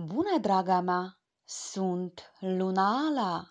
Bună, draga mea! Sunt Luna Ala!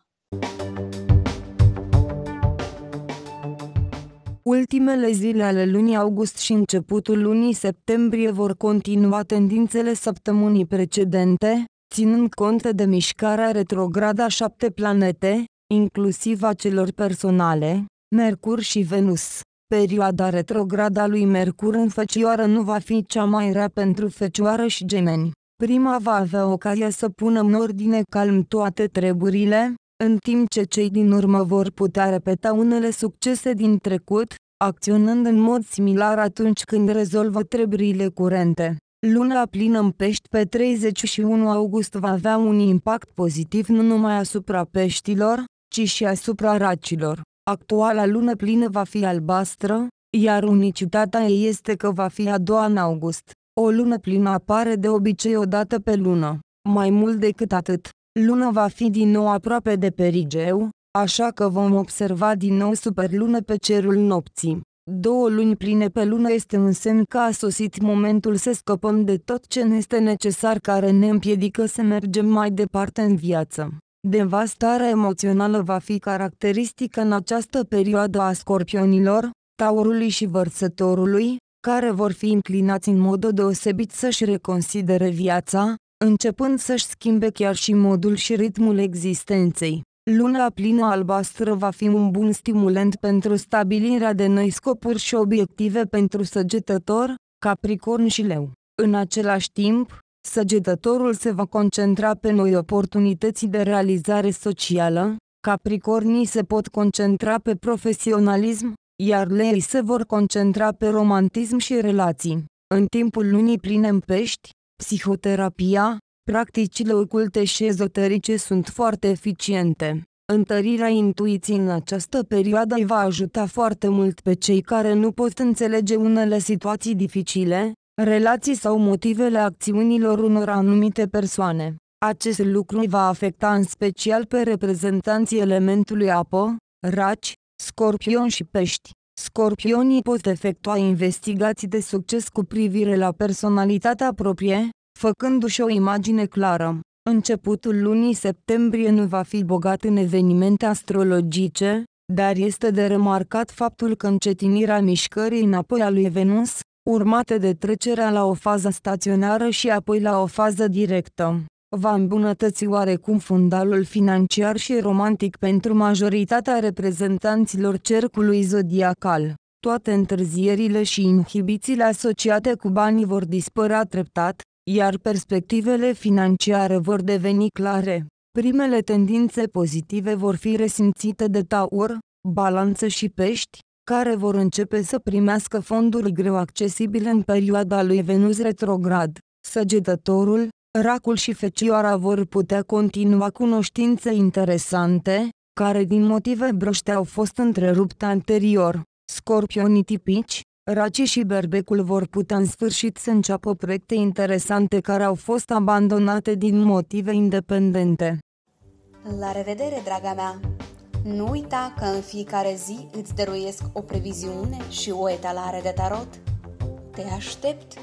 Ultimele zile ale lunii august și începutul lunii septembrie vor continua tendințele săptămânii precedente, ținând cont de mișcarea retrogradă a șapte planete, inclusiv a celor personale, Mercur și Venus. Perioada retrogradă a lui Mercur în Fecioară nu va fi cea mai rea pentru Fecioară și Gemeni prima va avea ocazia să pună în ordine calm toate treburile, în timp ce cei din urmă vor putea repeta unele succese din trecut, acționând în mod similar atunci când rezolvă treburile curente. Luna plină în pești pe 31 august va avea un impact pozitiv nu numai asupra peștilor, ci și asupra racilor. Actuala lună plină va fi albastră, iar unicitatea ei este că va fi a doua în august. O lună plină apare de obicei o dată pe lună. Mai mult decât atât, luna va fi din nou aproape de perigeu, așa că vom observa din nou superlună pe cerul nopții. Două luni pline pe lună este un semn că a sosit momentul să scăpăm de tot ce ne este necesar care ne împiedică să mergem mai departe în viață. Devastarea emoțională va fi caracteristică în această perioadă a scorpionilor, taurului și vărsătorului, care vor fi inclinați în mod deosebit să-și reconsidere viața, începând să-și schimbe chiar și modul și ritmul existenței. Luna plină albastră va fi un bun stimulant pentru stabilirea de noi scopuri și obiective pentru săgetător, capricorn și leu. În același timp, săgetătorul se va concentra pe noi oportunități de realizare socială, capricornii se pot concentra pe profesionalism, iar lei se vor concentra pe romantism și relații. În timpul lunii pline în pești, psihoterapia, practicile oculte și ezoterice sunt foarte eficiente. Întărirea intuiției în această perioadă îi va ajuta foarte mult pe cei care nu pot înțelege unele situații dificile, relații sau motivele acțiunilor unor anumite persoane. Acest lucru îi va afecta în special pe reprezentanții elementului apă, raci, scorpion și pești. Scorpionii pot efectua investigații de succes cu privire la personalitatea proprie, făcându-și o imagine clară. Începutul lunii septembrie nu va fi bogat în evenimente astrologice, dar este de remarcat faptul că încetinirea mișcării înapoi a lui Venus, urmate de trecerea la o fază staționară și apoi la o fază directă, va îmbunătăți oarecum fundalul financiar și romantic pentru majoritatea reprezentanților cercului zodiacal. Toate întârzierile și inhibițiile asociate cu banii vor dispărea treptat, iar perspectivele financiare vor deveni clare. Primele tendințe pozitive vor fi resimțite de taur, balanță și pești, care vor începe să primească fonduri greu accesibile în perioada lui Venus retrograd. Săgetătorul, racul și fecioara vor putea continua cunoștințe interesante, care din motive broște au fost întrerupte anterior. Scorpionii tipici, racii și berbecul vor putea în sfârșit să înceapă proiecte interesante care au fost abandonate din motive independente. La revedere, draga mea! Nu uita că în fiecare zi îți dăruiesc o previziune și o etalare de tarot. Te aștept!